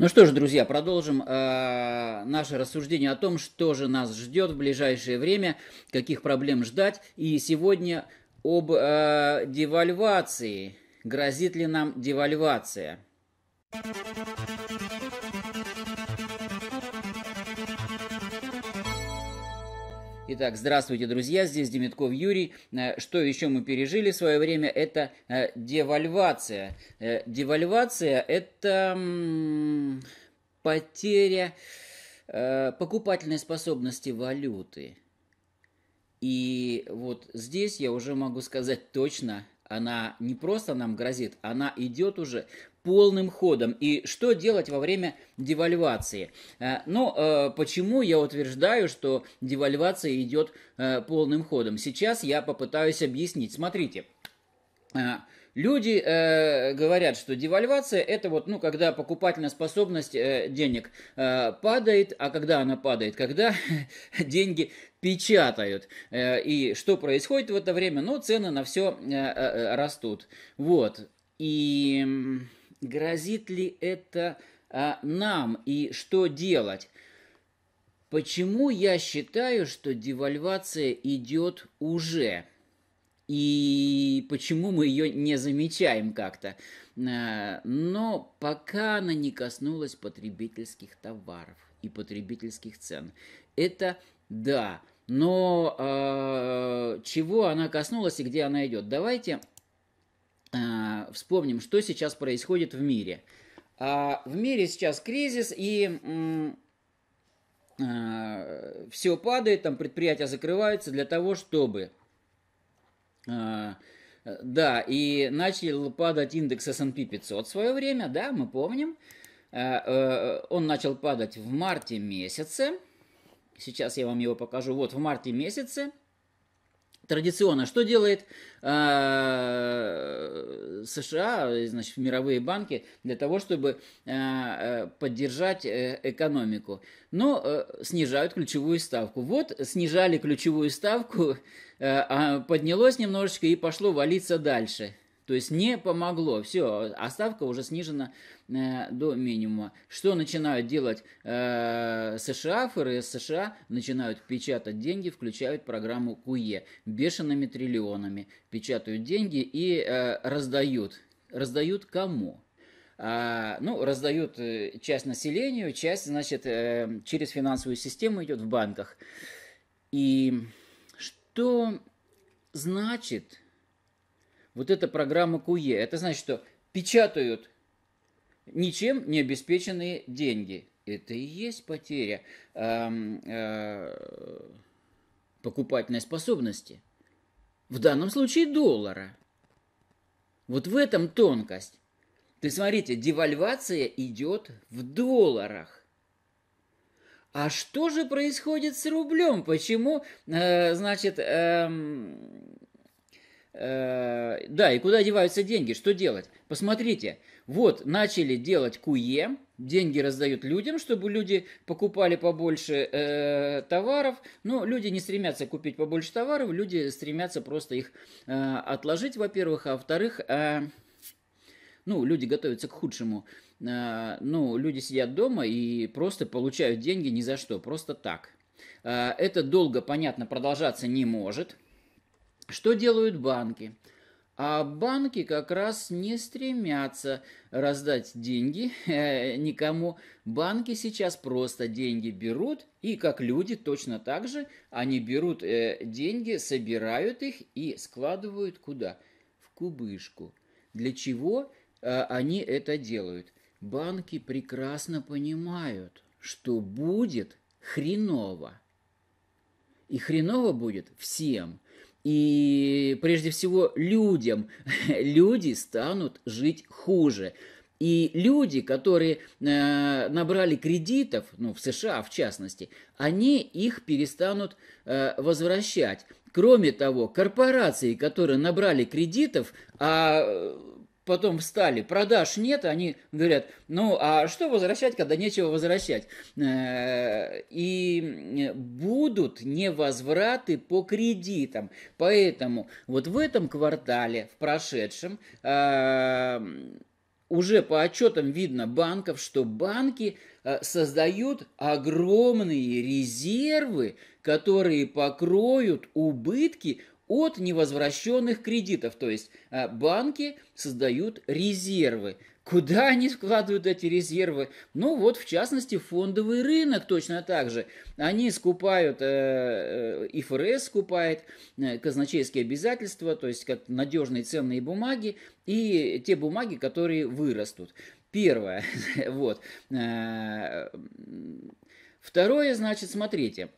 Ну что ж, друзья, продолжим э, наше рассуждение о том, что же нас ждет в ближайшее время, каких проблем ждать. И сегодня об э, девальвации. Грозит ли нам девальвация? Итак, здравствуйте, друзья, здесь Демитков Юрий. Э, что еще мы пережили в свое время, это э, девальвация. Э, девальвация – это потеря покупательной способности валюты. И вот здесь я уже могу сказать точно, она не просто нам грозит, она идет уже полным ходом и что делать во время девальвации. Э, но э, почему я утверждаю, что девальвация идет э, полным ходом? Сейчас я попытаюсь объяснить. Смотрите. Люди э, говорят, что девальвация это вот, ну, когда покупательная способность э, денег э, падает, а когда она падает, когда деньги печатают. Э, и что происходит в это время? Ну, цены на все э, э, растут. Вот. И грозит ли это а, нам и что делать? Почему я считаю, что девальвация идет уже? И почему мы ее не замечаем как-то? А, но пока она не коснулась потребительских товаров и потребительских цен. Это да. Но э, чего она коснулась и где она идет? Давайте а, вспомним, что сейчас происходит в мире. А, в мире сейчас кризис, и а, все падает, там предприятия закрываются для того, чтобы... Да, и начал падать индекс S&P 500 в свое время, да, мы помним. Э, он начал падать в марте месяце. Сейчас я вам его покажу. Вот в марте месяце традиционно что делает э, США, значит, мировые банки для того, чтобы э, э, поддержать экономику? Но ну, снижают ключевую ставку. Вот снижали ключевую ставку, а поднялось немножечко и пошло валиться дальше. То есть не помогло. Все, оставка уже снижена э, до минимума. Что начинают делать э, США, ФРС США? Начинают печатать деньги, включают программу КУЕ бешеными триллионами. Печатают деньги и э, раздают. Раздают кому? А, ну, раздают э, часть населению, часть, значит, э, через финансовую систему идет в банках. И что значит вот эта программа КУЕ. Это значит, что печатают ничем не обеспеченные деньги. Это и есть потеря эм, э, покупательной способности. В данном случае доллара. Вот в этом тонкость. Ты смотрите, девальвация идет в долларах. А что же происходит с рублем? Почему, э, значит, эм, Э, да, и куда деваются деньги? Что делать? Посмотрите, вот начали делать куе, деньги раздают людям, чтобы люди покупали побольше э, товаров. Но люди не стремятся купить побольше товаров, люди стремятся просто их э, отложить, во-первых, а во-вторых, э, ну, люди готовятся к худшему. Э, ну, люди сидят дома и просто получают деньги ни за что, просто так. Э, это долго, понятно, продолжаться не может. Что делают банки? А банки как раз не стремятся раздать деньги э, никому. Банки сейчас просто деньги берут, и как люди точно так же, они берут э, деньги, собирают их и складывают куда? В кубышку. Для чего э, они это делают? Банки прекрасно понимают, что будет хреново. И хреново будет всем – и прежде всего людям. Люди станут жить хуже. И люди, которые э, набрали кредитов, ну, в США в частности, они их перестанут э, возвращать. Кроме того, корпорации, которые набрали кредитов, а э, потом встали, продаж нет, они говорят, ну а что возвращать, когда нечего возвращать? Э, и э, будут невозвраты по кредитам. Поэтому вот в этом квартале, в прошедшем, э, уже по отчетам видно банков, что банки создают огромные резервы, которые покроют убытки от невозвращенных кредитов. То есть а, банки создают резервы. Куда они вкладывают эти резервы? Ну вот, в частности, фондовый рынок точно так же. Они скупают, э, э, скупает э, казначейские обязательства, то есть как надежные ценные бумаги и те бумаги, которые вырастут. Первое. вот. Э, второе, значит, смотрите.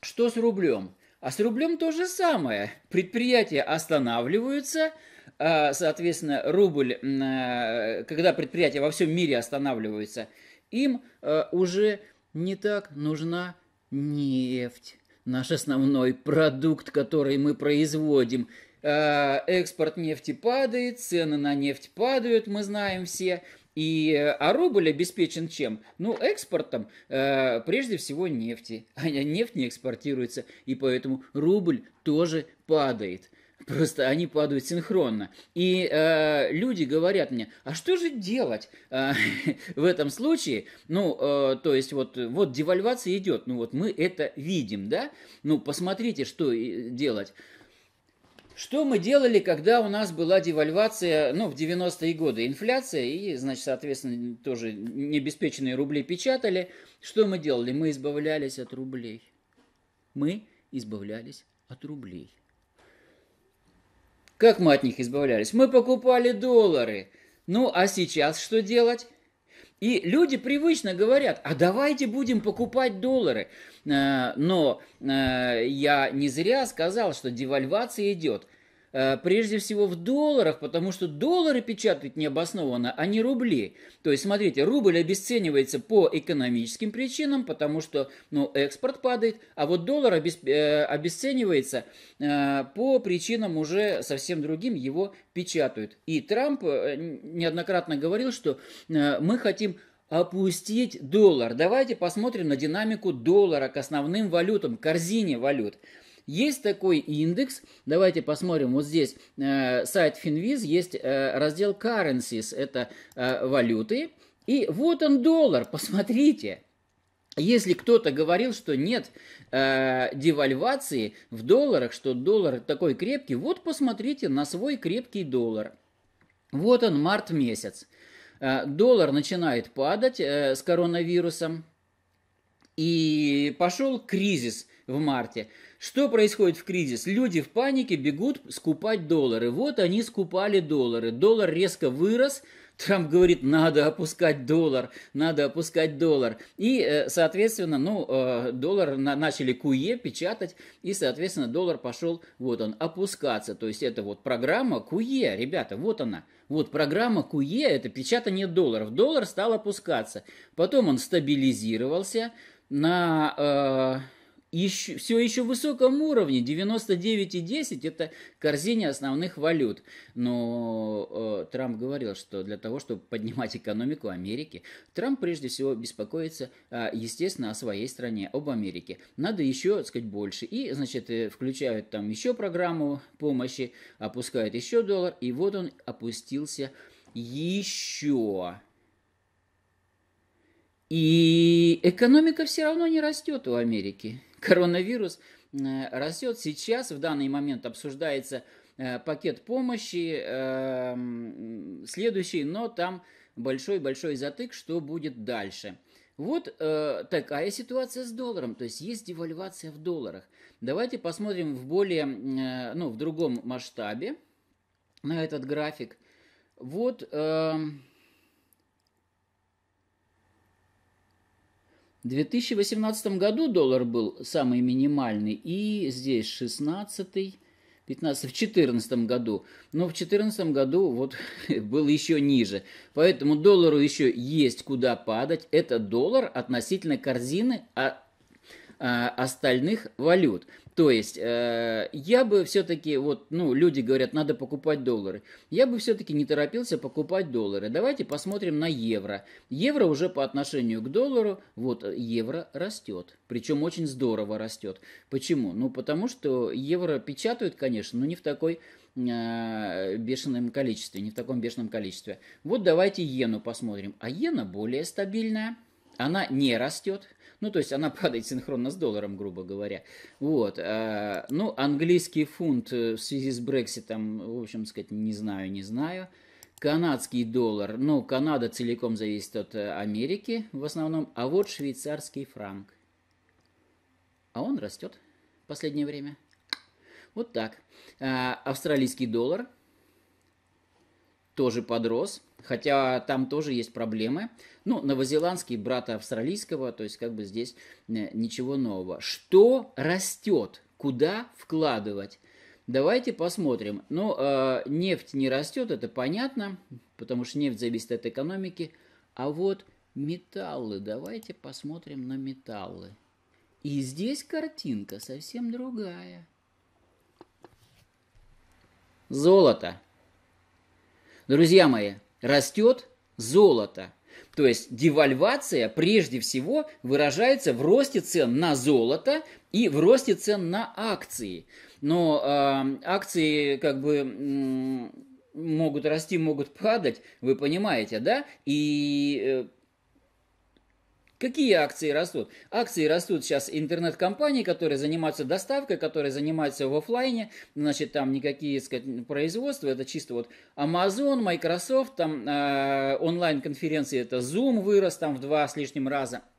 Что с рублем? А с рублем то же самое. Предприятия останавливаются, а, соответственно, рубль, а, когда предприятия во всем мире останавливаются, им а, уже не так нужна нефть. Наш основной продукт, который мы производим. Экспорт нефти падает, цены на нефть падают, мы знаем все. И, э, а рубль обеспечен чем? Ну, экспортом, э, прежде всего, нефти. А нефть не экспортируется, и поэтому рубль тоже падает. Просто они падают синхронно. И э, люди говорят мне, а что же делать э, в этом случае? Ну, э, то есть вот, вот девальвация идет, ну вот мы это видим, да? Ну, посмотрите, что делать. Что мы делали, когда у нас была девальвация, ну, в 90-е годы инфляция, и, значит, соответственно, тоже необеспеченные рубли печатали. Что мы делали? Мы избавлялись от рублей. Мы избавлялись от рублей. Как мы от них избавлялись? Мы покупали доллары. Ну, а сейчас что делать? И люди привычно говорят, а давайте будем покупать доллары. Э, но э, я не зря сказал, что девальвация идет – Э, прежде всего в долларах, потому что доллары печатают необоснованно, а не рубли. То есть, смотрите, рубль обесценивается по экономическим причинам, потому что ну, экспорт падает, а вот доллар обесп... Э, обесценивается э, по причинам уже совсем другим, его печатают. И Трамп неоднократно говорил, что мы хотим опустить доллар. Давайте посмотрим на динамику доллара к основным валютам, корзине валют. Есть такой индекс, давайте посмотрим, вот здесь э, сайт Finviz, есть э, раздел currencies, это э, валюты, и вот он доллар, посмотрите. Если кто-то говорил, что нет э, девальвации в долларах, что доллар такой крепкий, вот посмотрите на свой крепкий доллар. Вот он, март месяц. Э, доллар начинает падать э, с коронавирусом. И пошел кризис в марте. Что происходит в кризис? Люди в панике бегут скупать доллары. Вот они скупали доллары. Доллар резко вырос. Трамп говорит, надо опускать доллар, надо опускать доллар. И, э, соответственно, ну, э, доллар начали куе печатать, и, соответственно, доллар пошел, вот он, опускаться. То есть это вот программа куе, ребята, вот она. Вот программа куе, это печатание долларов. Доллар стал опускаться. Потом он стабилизировался, на э, еще, все еще высоком уровне 99,10 это корзине основных валют. Но э, Трамп говорил, что для того, чтобы поднимать экономику Америки, Трамп прежде всего беспокоится, э, естественно, о своей стране, об Америке. Надо еще, так сказать, больше. И, значит, э, включают там еще программу помощи, опускают еще доллар, и вот он опустился еще и экономика все равно не растет у Америки. Коронавирус э, растет. Сейчас, в данный момент, обсуждается э, пакет помощи эм, следующий, но там большой-большой затык, что будет дальше. Вот э, такая ситуация с долларом, то есть есть девальвация в долларах. Давайте посмотрим в более, э, ну, в другом масштабе на этот график. Вот э, В 2018 году доллар был самый минимальный, и здесь 16 15 в 2014 году, но в 2014 году вот был еще ниже. Поэтому доллару еще есть куда падать. Это доллар относительно корзины а, а, остальных валют. То есть э, я бы все-таки, вот, ну, люди говорят, надо покупать доллары. Я бы все-таки не торопился покупать доллары. Давайте посмотрим на евро. Евро уже по отношению к доллару, вот, э, евро растет. Причем очень здорово растет. Почему? Ну, потому что евро печатают, конечно, но не в такой э, бешеном количестве, не в таком бешеном количестве. Вот давайте иену посмотрим. А иена более стабильная. Она не растет, ну, то есть она падает синхронно с долларом, грубо говоря. Вот. А, ну, английский фунт э, в связи с Брекситом, в общем сказать, не знаю, не знаю. Канадский доллар, ну, Канада целиком зависит от э, Америки в основном, а вот швейцарский франк. А он растет в последнее время. Вот так. А, австралийский доллар тоже подрос – Хотя там тоже есть проблемы. Ну, новозеландский брата австралийского, то есть как бы здесь э, ничего нового. Что растет? Куда вкладывать? Давайте посмотрим. Ну, э, нефть не растет, это понятно, потому что нефть зависит от экономики. А вот металлы, давайте посмотрим на металлы. И здесь картинка совсем другая. Золото. Друзья мои, растет золото. То есть девальвация прежде всего выражается в росте цен на золото и в росте цен на акции. Но э, акции как бы могут расти, могут падать, вы понимаете, да? И э, Какие акции растут? Акции растут сейчас интернет компании которые занимаются доставкой, которые занимаются в офлайне, значит, там никакие, сказать, производства, это чисто вот Amazon, Microsoft, там э, онлайн-конференции, это Zoom вырос там в два с лишним раза –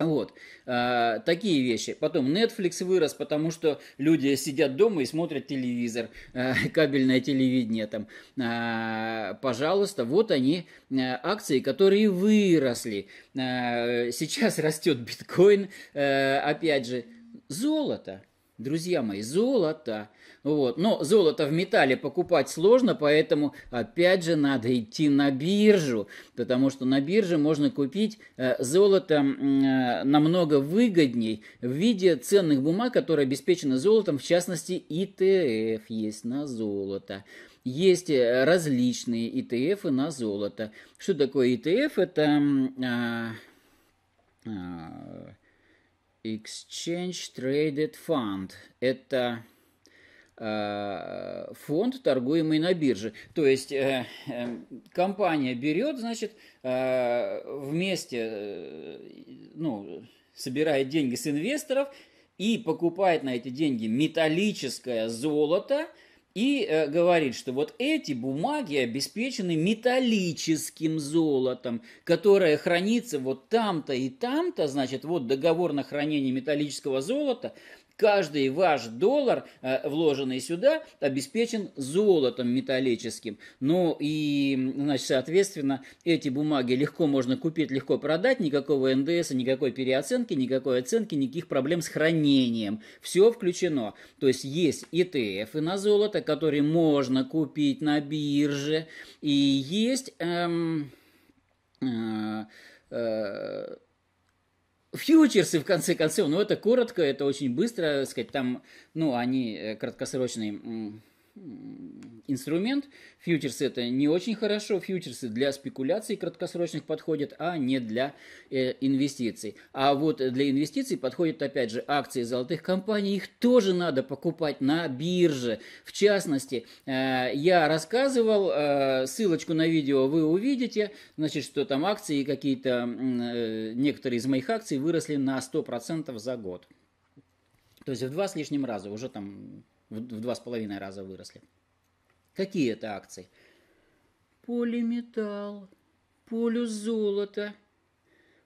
вот, а, такие вещи. Потом Netflix вырос, потому что люди сидят дома и смотрят телевизор, а, кабельное телевидение там. А, пожалуйста, вот они, а, акции, которые выросли. А, сейчас растет биткоин, а, опять же, золото. Друзья мои, золото. Вот. Но золото в металле покупать сложно, поэтому опять же надо идти на биржу, потому что на бирже можно купить э, золото э, намного выгодней в виде ценных бумаг, которые обеспечены золотом, в частности ETF есть на золото. Есть э, различные ETF на золото. Что такое ETF? Это... А, а, Exchange Traded Fund – это э, фонд, торгуемый на бирже. То есть э, э, компания берет, значит, э, вместе, э, ну, собирает деньги с инвесторов и покупает на эти деньги металлическое золото – и э, говорит, что вот эти бумаги обеспечены металлическим золотом, которое хранится вот там-то и там-то, значит, вот договор на хранение металлического золота Каждый ваш доллар, э, вложенный сюда, обеспечен золотом металлическим. Ну и, значит, соответственно, эти бумаги легко можно купить, легко продать, никакого НДС, никакой переоценки, никакой оценки, никаких проблем с хранением. Все включено. То есть есть ETF на золото, которые можно купить на бирже, и есть... Эм, э, э фьючерсы, в конце концов, но ну, это коротко, это очень быстро, сказать, там, ну, они э, краткосрочные инструмент. Фьючерсы это не очень хорошо. Фьючерсы для спекуляций краткосрочных подходят, а не для э, инвестиций. А вот для инвестиций подходят опять же акции золотых компаний. Их тоже надо покупать на бирже. В частности, э, я рассказывал, э, ссылочку на видео вы увидите, значит, что там акции какие-то, э, некоторые из моих акций выросли на 100% за год. То есть в два с лишним раза, уже там в два с половиной раза выросли. Какие это акции? Полиметалл, полюс золота.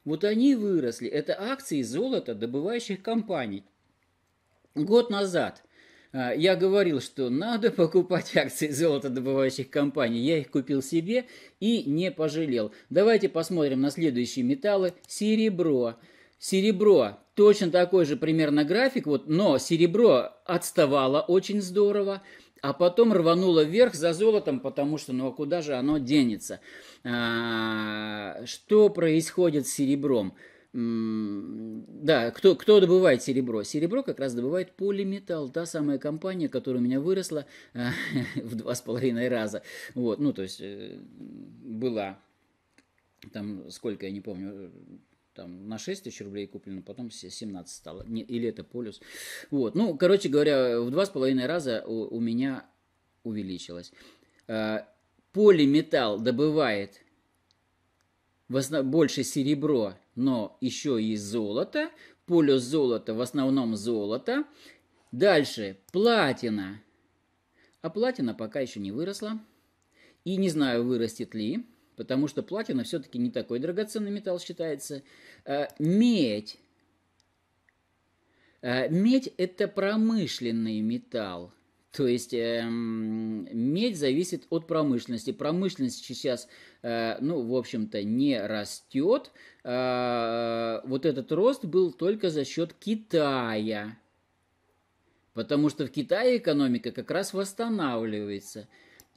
Вот они выросли. Это акции золота добывающих компаний. Год назад а, я говорил, что надо покупать акции золотодобывающих компаний. Я их купил себе и не пожалел. Давайте посмотрим на следующие металлы. Серебро. Серебро точно такой же примерно график, вот, но серебро отставало очень здорово, а потом рвануло вверх за золотом, потому что, ну а куда же оно денется? А, что происходит с серебром? Да, кто, кто добывает серебро? Серебро как раз добывает полиметалл, та самая компания, которая у меня выросла а, в два с половиной раза. Вот, ну, то есть э, была там сколько, я не помню, там на 6 тысяч рублей куплено, потом 17 стало, не, или это полюс. Вот, ну, короче говоря, в два с половиной раза у, у меня увеличилось. А, полиметалл добывает в основ... больше серебро, но еще и золото. Полюс золота, в основном золото. Дальше платина. А платина пока еще не выросла. И не знаю, вырастет ли потому что платина все-таки не такой драгоценный металл считается. А, медь. А, медь – это промышленный металл. То есть эм, медь зависит от промышленности. Промышленность сейчас, э, ну, в общем-то, не растет. Э, а, вот этот рост был только за счет Китая. Потому что в Китае экономика как раз восстанавливается.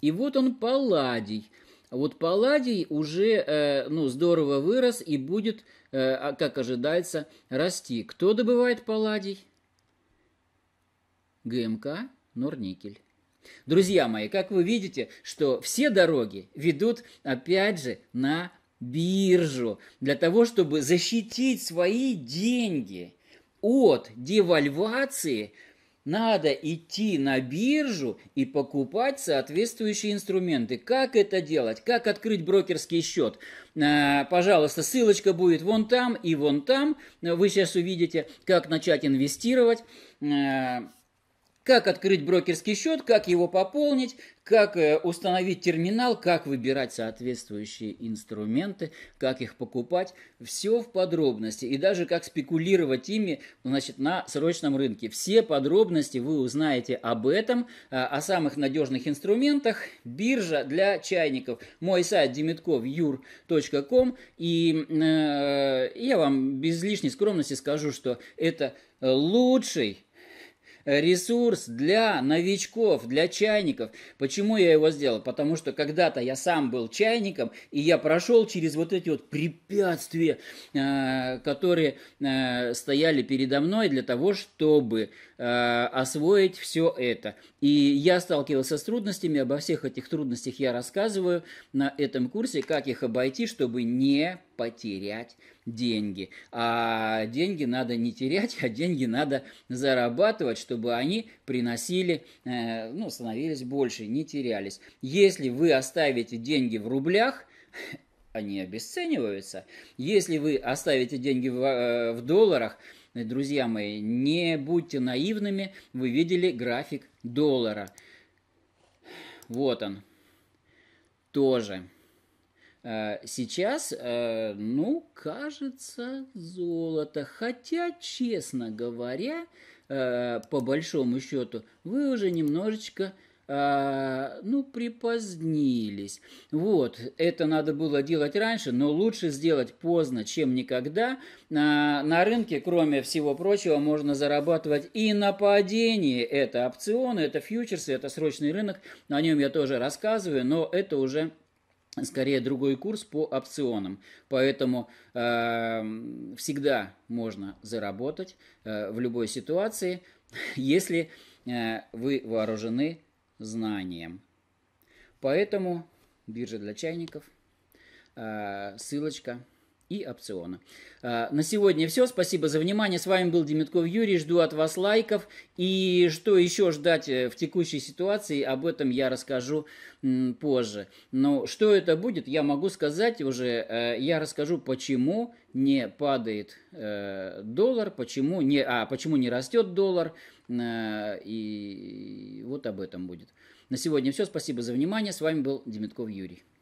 И вот он палладий – вот Палладий уже э, ну, здорово вырос и будет, э, а, как ожидается, расти. Кто добывает Палладий? ГМК Норникель. Друзья мои, как вы видите, что все дороги ведут, опять же, на биржу для того, чтобы защитить свои деньги от девальвации – надо идти на биржу и покупать соответствующие инструменты. Как это делать? Как открыть брокерский счет? Э, пожалуйста, ссылочка будет вон там и вон там. Вы сейчас увидите, как начать инвестировать. Э, как открыть брокерский счет, как его пополнить, как э, установить терминал, как выбирать соответствующие инструменты, как их покупать. Все в подробности. И даже как спекулировать ими значит, на срочном рынке. Все подробности вы узнаете об этом, а, о самых надежных инструментах. Биржа для чайников. Мой сайт demetkovyur.com. И э, я вам без лишней скромности скажу, что это э, лучший ресурс для новичков, для чайников. Почему я его сделал? Потому что когда-то я сам был чайником, и я прошел через вот эти вот препятствия, э, которые э, стояли передо мной для того, чтобы э, освоить все это. И я сталкивался с трудностями, обо всех этих трудностях я рассказываю на этом курсе, как их обойти, чтобы не потерять деньги. А деньги надо не терять, а деньги надо зарабатывать, чтобы они приносили, э, ну, становились больше, не терялись. Если вы оставите деньги в рублях, они обесцениваются. Если вы оставите деньги в, э, в долларах, друзья мои, не будьте наивными, вы видели график доллара. Вот он. Тоже. Э, сейчас, э, ну, кажется, золото. Хотя, честно говоря, э, по большому счету, вы уже немножечко ну, припозднились. Вот, это надо было делать раньше, но лучше сделать поздно, чем никогда. на рынке, кроме всего прочего, можно зарабатывать и на падении. Это опционы, это фьючерсы, это срочный рынок. О нем я тоже рассказываю, но это уже скорее другой курс по опционам. Поэтому э, всегда можно заработать э, в любой ситуации, если э, вы вооружены знанием. Поэтому биржа для чайников, э, ссылочка и опциона. А, на сегодня все. Спасибо за внимание. С вами был Демитков Юрий. Жду от вас лайков. И что еще ждать э, в текущей ситуации, об этом я расскажу позже. Но что это будет, я могу сказать уже. Э, я расскажу, почему не падает э, доллар, почему не, а, почему не растет доллар. И вот об этом будет. На сегодня все. Спасибо за внимание. С вами был Демитков Юрий.